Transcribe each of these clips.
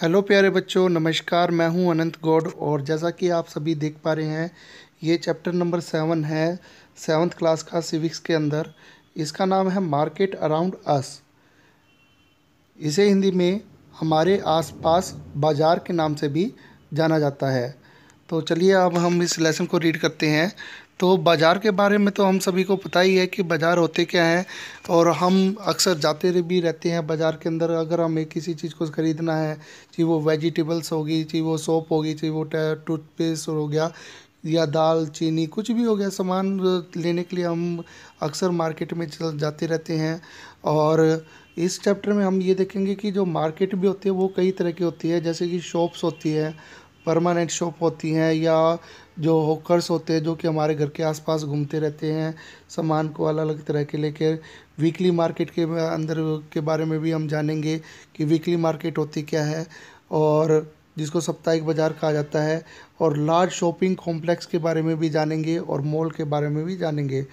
hello प्यारे बच्चों नमस्कार मैं हूं अनंत गौड और जैसा कि आप सभी देख पा रहे हैं ये चैप्टर नंबर सेवन है सेवन्थ क्लास का सिविक्स के अंदर इसका नाम है मार्केट अराउंड अस इसे हिंदी में हमारे आसपास बाज़ार के नाम से भी जाना जाता है तो चलिए अब हम इस लेसन को रीड करते हैं तो बाज़ार के बारे में तो हम सभी को पता ही है कि बाज़ार होते क्या हैं और हम अक्सर जाते भी रहते हैं बाज़ार के अंदर अगर हमें किसी चीज़ को ख़रीदना है चाहे वो वेजिटेबल्स होगी चाहे वो सोप होगी चाहे वो टूथपेस्ट हो गया या दाल चीनी कुछ भी हो गया सामान लेने के लिए हम अक्सर मार्केट में चल जाते रहते हैं और इस चैप्टर में हम ये देखेंगे कि जो मार्केट भी होती है वो कई तरह की होती है जैसे कि शॉप्स होती है परमानेंट शॉप होती हैं या जो होकर्स होते हैं जो कि हमारे घर के आसपास घूमते रहते हैं सामान को अलग अलग तरह के लेके वीकली मार्केट के अंदर के बारे में भी हम जानेंगे कि वीकली मार्केट होती क्या है और जिसको साप्ताहिक बाज़ार कहा जाता है और लार्ज शॉपिंग कॉम्प्लेक्स के बारे में भी जानेंगे और मॉल के बारे में भी जानेंगे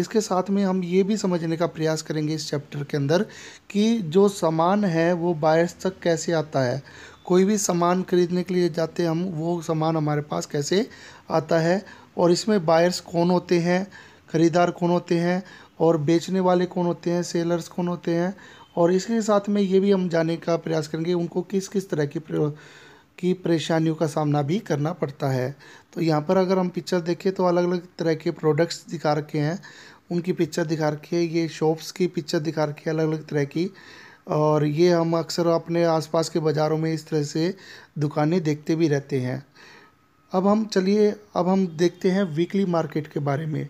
इसके साथ में हम ये भी समझने का प्रयास करेंगे इस चैप्टर के अंदर कि जो सामान है वो बायर्स तक कैसे आता है कोई भी सामान खरीदने के लिए जाते हम वो सामान हमारे पास कैसे आता है और इसमें बायर्स कौन होते हैं ख़रीदार कौन होते हैं और बेचने वाले कौन होते हैं सेलर्स कौन होते हैं और इसके साथ में ये भी हम जाने का प्रयास करेंगे उनको किस किस तरह की की परेशानियों का सामना भी करना पड़ता है तो यहाँ पर अगर हम पिक्चर देखें तो अलग अलग तरह के प्रोडक्ट्स दिखा रखे हैं उनकी पिक्चर दिखा रखी है ये शॉप्स की पिक्चर दिखा रखी है अलग अलग तरह की और ये हम अक्सर अपने आसपास के बाज़ारों में इस तरह से दुकानें देखते भी रहते हैं अब हम चलिए अब हम देखते हैं वीकली मार्केट के बारे में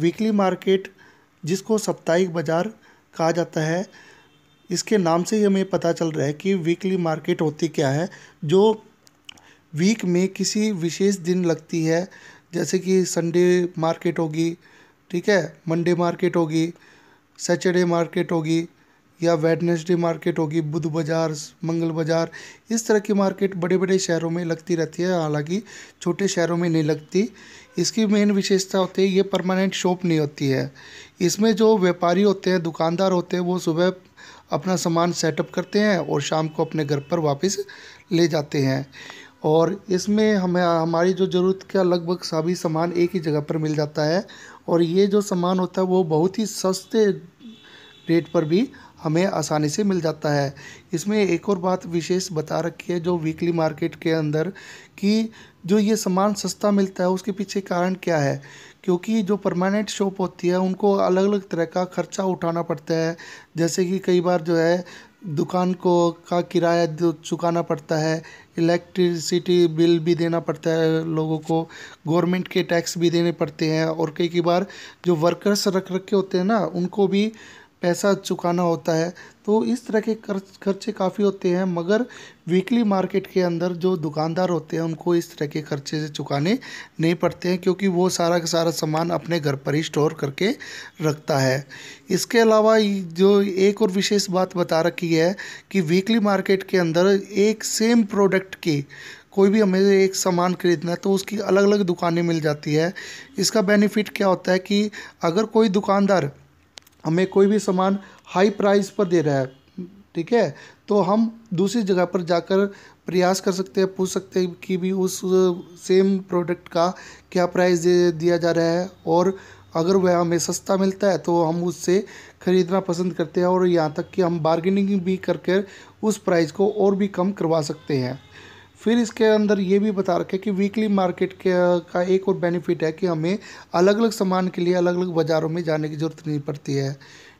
वीकली मार्केट जिसको साप्ताहिक बाज़ार कहा जाता है इसके नाम से ही हमें पता चल रहा है कि वीकली मार्केट होती क्या है जो वीक में किसी विशेष दिन लगती है जैसे कि संडे मार्केट होगी ठीक है मंडे मार्केट होगी सैटरडे मार्केट होगी या वेडनेसडे मार्केट होगी बुध बाज़ार मंगल बाज़ार इस तरह की मार्केट बड़े बड़े शहरों में लगती रहती है हालांकि छोटे शहरों में नहीं लगती इसकी मेन विशेषता होती है ये परमानेंट शॉप नहीं होती है इसमें जो व्यापारी होते हैं दुकानदार होते हैं वो सुबह अपना सामान सेटअप करते हैं और शाम को अपने घर पर वापस ले जाते हैं और इसमें हमें हमारी जो ज़रूरत का लगभग सभी सामान एक ही जगह पर मिल जाता है और ये जो सामान होता है वो बहुत ही सस्ते रेट पर भी हमें आसानी से मिल जाता है इसमें एक और बात विशेष बता रखी है जो वीकली मार्केट के अंदर कि जो ये सामान सस्ता मिलता है उसके पीछे कारण क्या है क्योंकि जो परमानेंट शॉप होती है उनको अलग अलग तरह का खर्चा उठाना पड़ता है जैसे कि कई बार जो है दुकान को का किराया चुकाना पड़ता है इलेक्ट्रिसिटी बिल भी देना पड़ता है लोगों को गवर्नमेंट के टैक्स भी देने पड़ते हैं और कई कई बार जो वर्कर्स रख रखे होते हैं ना उनको भी पैसा चुकाना होता है तो इस तरह के खर्च खर्चे काफ़ी होते हैं मगर वीकली मार्केट के अंदर जो दुकानदार होते हैं उनको इस तरह के खर्चे से चुकाने नहीं पड़ते हैं क्योंकि वो सारा का सारा सामान अपने घर पर ही स्टोर करके रखता है इसके अलावा जो एक और विशेष बात बता रखी है कि वीकली मार्केट के अंदर एक सेम प्रोडक्ट की कोई भी हमें एक सामान खरीदना है तो उसकी अलग अलग दुकानें मिल जाती है इसका बेनिफिट क्या होता है कि अगर कोई दुकानदार हमें कोई भी सामान हाई प्राइस पर दे रहा है ठीक है तो हम दूसरी जगह पर जाकर प्रयास कर सकते हैं पूछ सकते हैं कि भी उस सेम प्रोडक्ट का क्या प्राइस दिया जा रहा है और अगर वह हमें सस्ता मिलता है तो हम उससे ख़रीदना पसंद करते हैं और यहाँ तक कि हम बार्गेनिंग भी करके उस प्राइस को और भी कम करवा सकते हैं फिर इसके अंदर ये भी बता रखे कि वीकली मार्केट के का एक और बेनिफिट है कि हमें अलग अलग सामान के लिए अलग अलग बाज़ारों में जाने की ज़रूरत नहीं पड़ती है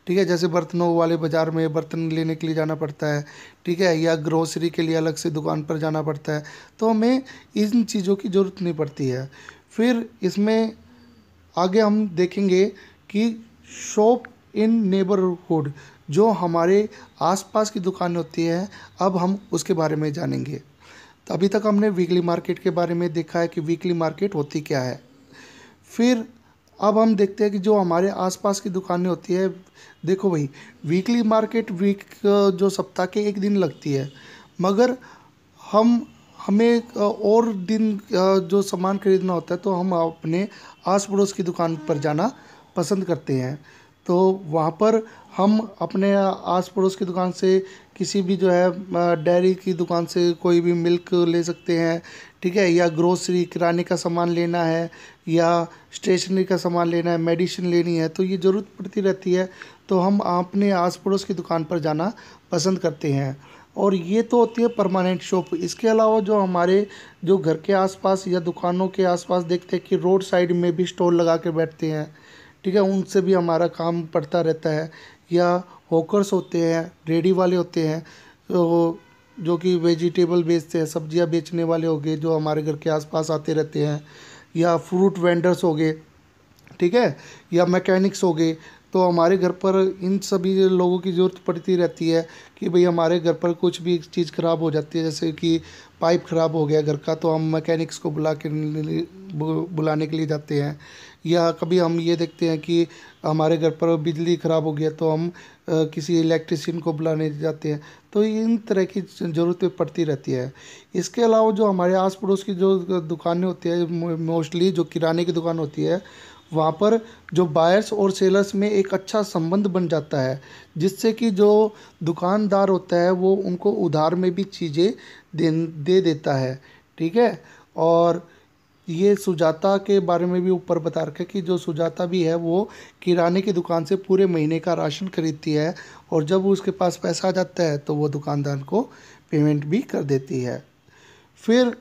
ठीक है जैसे बर्तनों वाले बाज़ार में बर्तन लेने के लिए जाना पड़ता है ठीक है या ग्रोसरी के लिए अलग से दुकान पर जाना पड़ता है तो हमें इन चीज़ों की ज़रूरत नहीं पड़ती है फिर इसमें आगे हम देखेंगे कि शॉप इन नेबरहुड जो हमारे आसपास की दुकान होती है अब हम उसके बारे में जानेंगे तो अभी तक हमने वीकली मार्केट के बारे में देखा है कि वीकली मार्केट होती क्या है फिर अब हम देखते हैं कि जो हमारे आसपास की दुकानें होती है देखो भाई वीकली मार्केट वीक जो सप्ताह के एक दिन लगती है मगर हम हमें और दिन जो सामान खरीदना होता है तो हम अपने आस पड़ोस की दुकान पर जाना पसंद करते हैं तो वहाँ पर हम अपने आस पड़ोस की दुकान से किसी भी जो है डेयरी की दुकान से कोई भी मिल्क ले सकते हैं ठीक है या ग्रोसरी किराने का सामान लेना है या स्टेशनरी का सामान लेना है मेडिसिन लेनी है तो ये ज़रूरत पड़ती रहती है तो हम अपने आस पड़ोस की दुकान पर जाना पसंद करते हैं और ये तो होती है परमानेंट शॉप इसके अलावा जो हमारे जो घर के आसपास या दुकानों के आसपास देखते हैं कि रोड साइड में भी स्टॉल लगा के बैठते हैं ठीक है उनसे भी हमारा काम पड़ता रहता है या हॉकर्स होते हैं रेडी वाले होते हैं तो जो कि वेजिटेबल बेचते हैं सब्जियां बेचने वाले हो गए जो हमारे घर के आसपास आते रहते हैं या फ्रूट वेंडर्स हो गए ठीक है या मैकेनिक्स हो गए तो हमारे घर पर इन सभी लोगों की ज़रूरत पड़ती रहती है कि भाई हमारे घर पर कुछ भी चीज़ ख़राब हो जाती है जैसे कि पाइप ख़राब हो गया घर का तो हम मैकेनिक्स को बुला के बुलाने के लिए जाते हैं या कभी हम ये देखते हैं कि हमारे घर पर बिजली ख़राब हो गया तो हम किसी इलेक्ट्रिशियन को बुलाने जाते हैं तो इन तरह की ज़रूरतें पड़ती रहती है इसके अलावा जो हमारे आस पड़ोस की जो दुकानें होती है मोस्टली जो किराने की दुकान होती है वहाँ पर जो बायर्स और सेलर्स में एक अच्छा संबंध बन जाता है जिससे कि जो दुकानदार होता है वो उनको उधार में भी चीज़ें दे दे देता है ठीक है और ये सुजाता के बारे में भी ऊपर बता रखा है कि जो सुजाता भी है वो किराने की दुकान से पूरे महीने का राशन खरीदती है और जब उसके पास पैसा आ जाता है तो वो दुकानदार को पेमेंट भी कर देती है फिर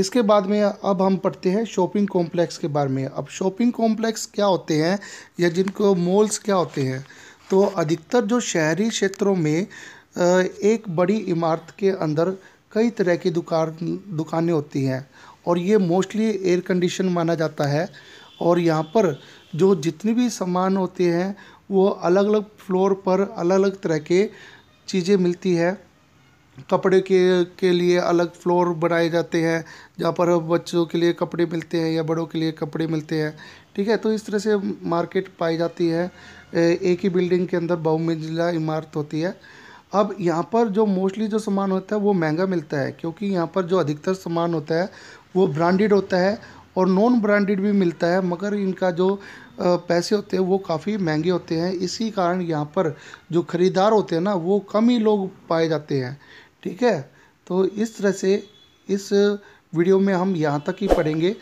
इसके बाद में अब हम पढ़ते हैं शॉपिंग कॉम्प्लेक्स के बारे में अब शॉपिंग कॉम्प्लेक्स क्या होते हैं या जिनको मॉल्स क्या होते हैं तो अधिकतर जो शहरी क्षेत्रों में एक बड़ी इमारत के अंदर कई तरह की दुकान दुकानें होती हैं और ये मोस्टली एयर कंडीशन माना जाता है और यहाँ पर जो जितने भी सामान होते हैं वो अलग अलग फ्लोर पर अलग अलग तरह के चीज़ें मिलती है कपड़े के के लिए अलग फ्लोर बनाए जाते हैं जहाँ पर बच्चों के लिए कपड़े मिलते हैं या बड़ों के लिए कपड़े मिलते हैं ठीक है तो इस तरह से मार्केट पाई जाती है एक ही बिल्डिंग के अंदर बहुमंजिला इमारत होती है अब यहाँ पर जो मोस्टली जो सामान होता है वो महंगा मिलता है क्योंकि यहाँ पर जो अधिकतर सामान होता है वो ब्रांडेड होता है और नॉन ब्रांडेड भी मिलता है मगर इनका जो पैसे होते हैं वो काफ़ी महंगे होते हैं इसी कारण यहाँ पर जो ख़रीदार होते हैं ना वो कम ही लोग पाए जाते हैं ठीक है तो इस तरह से इस वीडियो में हम यहाँ तक ही पढ़ेंगे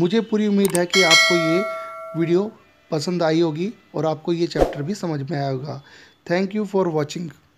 मुझे पूरी उम्मीद है कि आपको ये वीडियो पसंद आई होगी और आपको ये चैप्टर भी समझ में आएगा होगा थैंक यू फॉर वॉचिंग